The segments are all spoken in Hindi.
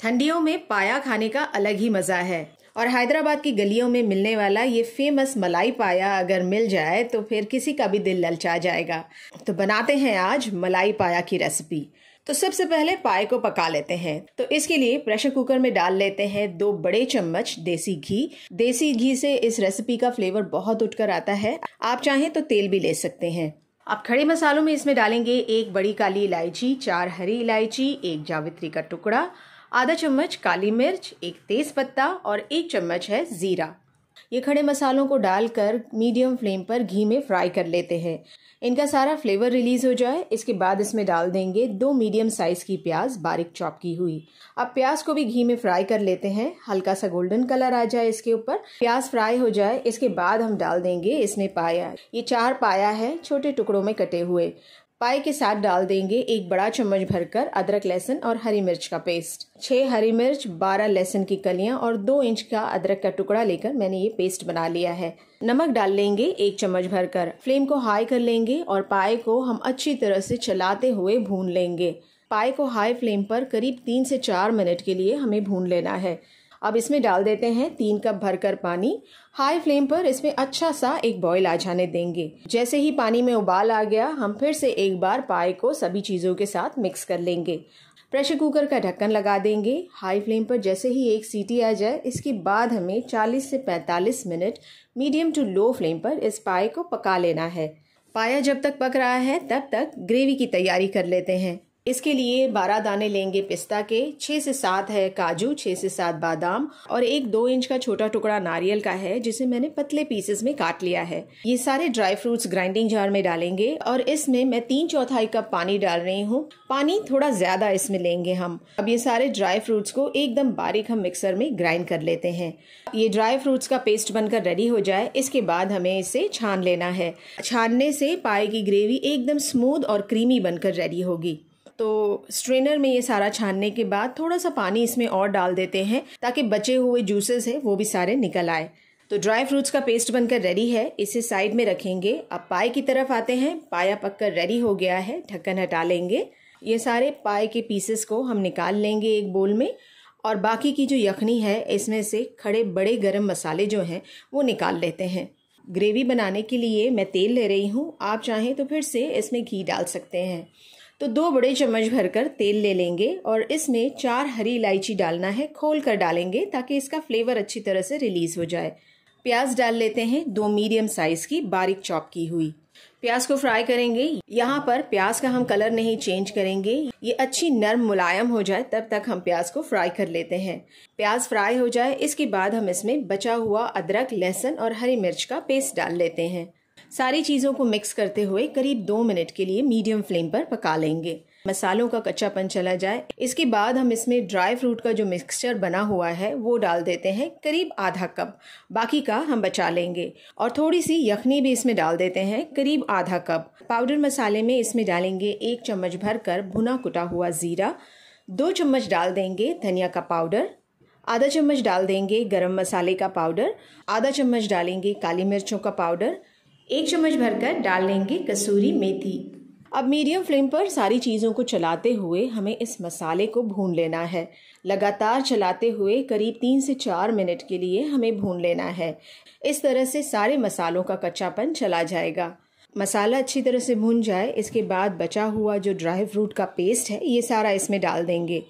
ठंडियों में पाया खाने का अलग ही मज़ा है और हैदराबाद की गलियों में मिलने वाला ये फेमस मलाई पाया अगर मिल जाए तो फिर किसी का भी दिल ललचा जाएगा तो बनाते हैं आज मलाई पाया की रेसिपी तो सबसे पहले पाए को पका लेते हैं तो इसके लिए प्रेशर कुकर में डाल लेते हैं दो बड़े चम्मच देसी घी देसी घी से इस रेसिपी का फ्लेवर बहुत उठकर आता है आप चाहें तो तेल भी ले सकते हैं आप खड़े मसालों में इसमें डालेंगे एक बड़ी काली इलायची चार हरी इलायची एक जावित्री का टुकड़ा आधा चम्मच काली मिर्च एक तेज़ पत्ता और एक चम्मच है ज़ीरा ये खड़े मसालों को डालकर मीडियम फ्लेम पर घी में फ्राई कर लेते हैं इनका सारा फ्लेवर रिलीज़ हो जाए इसके बाद इसमें डाल देंगे दो मीडियम साइज़ की प्याज बारीक चॉप की हुई अब प्याज को भी घी में फ्राई कर लेते हैं हल्का सा गोल्डन कलर आ जाए इसके ऊपर प्याज फ्राई हो जाए इसके बाद हम डाल देंगे इसमें पाया ये चार पाया है छोटे टुकड़ों में कटे हुए पाए के साथ डाल देंगे एक बड़ा चम्मच भरकर अदरक लहसुन और हरी मिर्च का पेस्ट छह हरी मिर्च बारह लहसुन की कलियां और दो इंच का अदरक का टुकड़ा लेकर मैंने ये पेस्ट बना लिया है नमक डाल लेंगे एक चम्मच भरकर फ्लेम को हाई कर लेंगे और पाए को हम अच्छी तरह से चलाते हुए भून लेंगे पाए को हाई फ्लेम पर करीब तीन से चार मिनट के लिए हमें भून लेना है अब इसमें डाल देते हैं तीन कप भरकर पानी हाई फ्लेम पर इसमें अच्छा सा एक बॉयल आ जाने देंगे जैसे ही पानी में उबाल आ गया हम फिर से एक बार पाए को सभी चीज़ों के साथ मिक्स कर लेंगे प्रेशर कुकर का ढक्कन लगा देंगे हाई फ्लेम पर जैसे ही एक सीटी आ जाए इसके बाद हमें 40 से 45 minute medium to low flame पर इस पाए को पका लेना है पाया जब तक पक रहा है तब तक ग्रेवी की तैयारी कर लेते हैं इसके लिए बारह दाने लेंगे पिस्ता के छह से सात है काजू छः से सात बादाम और एक दो इंच का छोटा टुकड़ा नारियल का है जिसे मैंने पतले पीसेस में काट लिया है ये सारे ड्राई फ्रूट्स ग्राइंडिंग जार में डालेंगे और इसमें मैं तीन चौथाई कप पानी डाल रही हूँ पानी थोड़ा ज्यादा इसमें लेंगे हम अब ये सारे ड्राई फ्रूट्स को एकदम बारीक हम मिक्सर में ग्राइंड कर लेते हैं ये ड्राई फ्रूट्स का पेस्ट बनकर रेडी हो जाए इसके बाद हमें इसे छान लेना है छानने से पाए की ग्रेवी एकदम स्मूद और क्रीमी बनकर रेडी होगी तो स्ट्रेनर में ये सारा छानने के बाद थोड़ा सा पानी इसमें और डाल देते हैं ताकि बचे हुए जूसेस हैं वो भी सारे निकल आए तो ड्राई फ्रूट्स का पेस्ट बनकर रेडी है इसे साइड में रखेंगे अब पाए की तरफ आते हैं पाया पककर रेडी हो गया है ढक्कन हटा लेंगे ये सारे पाए के पीसेस को हम निकाल लेंगे एक बोल में और बाकी की जो यखनी है इसमें से खड़े बड़े गरम मसाले जो हैं वो निकाल लेते हैं ग्रेवी बनाने के लिए मैं तेल ले रही हूँ आप चाहें तो फिर से इसमें घी डाल सकते हैं तो दो बड़े चम्मच भरकर तेल ले लेंगे और इसमें चार हरी इलायची डालना है खोल कर डालेंगे ताकि इसका फ्लेवर अच्छी तरह से रिलीज हो जाए प्याज डाल लेते हैं दो मीडियम साइज की बारीक चॉप की हुई प्याज को फ्राई करेंगे यहाँ पर प्याज का हम कलर नहीं चेंज करेंगे ये अच्छी नरम मुलायम हो जाए तब तक हम प्याज को फ्राई कर लेते हैं प्याज फ्राई हो जाए इसके बाद हम इसमें बचा हुआ अदरक लहसुन और हरी मिर्च का पेस्ट डाल लेते हैं सारी चीज़ों को मिक्स करते हुए करीब दो मिनट के लिए मीडियम फ्लेम पर पका लेंगे मसालों का कच्चापन चला जाए इसके बाद हम इसमें ड्राई फ्रूट का जो मिक्सचर बना हुआ है वो डाल देते हैं करीब आधा कप बाकी का हम बचा लेंगे और थोड़ी सी यखनी भी इसमें डाल देते हैं करीब आधा कप पाउडर मसाले में इसमें डालेंगे एक चम्मच भर कर भुना कुटा हुआ ज़ीरा दो चम्मच डाल देंगे धनिया का पाउडर आधा चम्मच डाल देंगे गर्म मसाले का पाउडर आधा चम्मच डालेंगे काली मिर्चों का पाउडर एक चम्मच भरकर डाल लेंगे कसूरी मेथी अब मीडियम फ्लेम पर सारी चीज़ों को चलाते हुए हमें इस मसाले को भून लेना है लगातार चलाते हुए करीब तीन से चार मिनट के लिए हमें भून लेना है इस तरह से सारे मसालों का कच्चापन चला जाएगा मसाला अच्छी तरह से भून जाए इसके बाद बचा हुआ जो ड्राई फ्रूट का पेस्ट है ये सारा इसमें डाल देंगे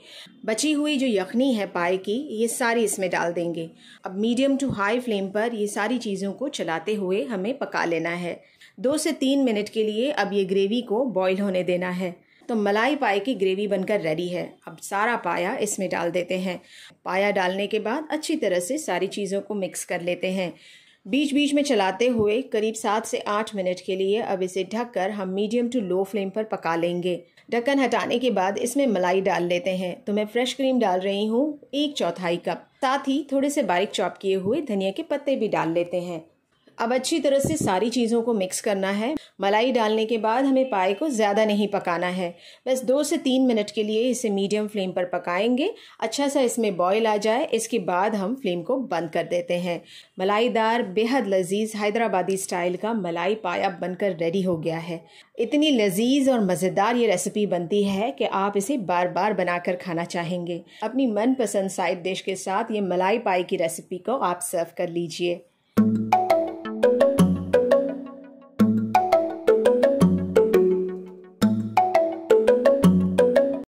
बची हुई जो यखनी है पाए की ये सारी इसमें डाल देंगे अब मीडियम टू हाई फ्लेम पर ये सारी चीज़ों को चलाते हुए हमें पका लेना है दो से तीन मिनट के लिए अब ये ग्रेवी को बॉयल होने देना है तो मलाई पाए की ग्रेवी बनकर रेडी है अब सारा पाया इसमें डाल देते हैं पाया डालने के बाद अच्छी तरह से सारी चीज़ों को मिक्स कर लेते हैं बीच बीच में चलाते हुए करीब सात से आठ मिनट के लिए अब इसे ढककर हम मीडियम टू लो फ्लेम पर पका लेंगे ढक्कन हटाने के बाद इसमें मलाई डाल लेते हैं तो मैं फ्रेश क्रीम डाल रही हूँ एक चौथाई कप साथ ही थोड़े से बारीक चॉप किए हुए धनिया के पत्ते भी डाल लेते हैं अब अच्छी तरह से सारी चीज़ों को मिक्स करना है मलाई डालने के बाद हमें पाए को ज़्यादा नहीं पकाना है बस दो से तीन मिनट के लिए इसे मीडियम फ्लेम पर पकाएंगे अच्छा सा इसमें बॉयल आ जाए इसके बाद हम फ्लेम को बंद कर देते हैं मलाईदार बेहद लजीज हैदराबादी स्टाइल का मलाई पाया बनकर रेडी हो गया है इतनी लजीज और मज़ेदार ये रेसिपी बनती है कि आप इसे बार बार बनाकर खाना चाहेंगे अपनी मनपसंद साइड डिश के साथ ये मलाई पाई की रेसिपी को आप सर्व कर लीजिए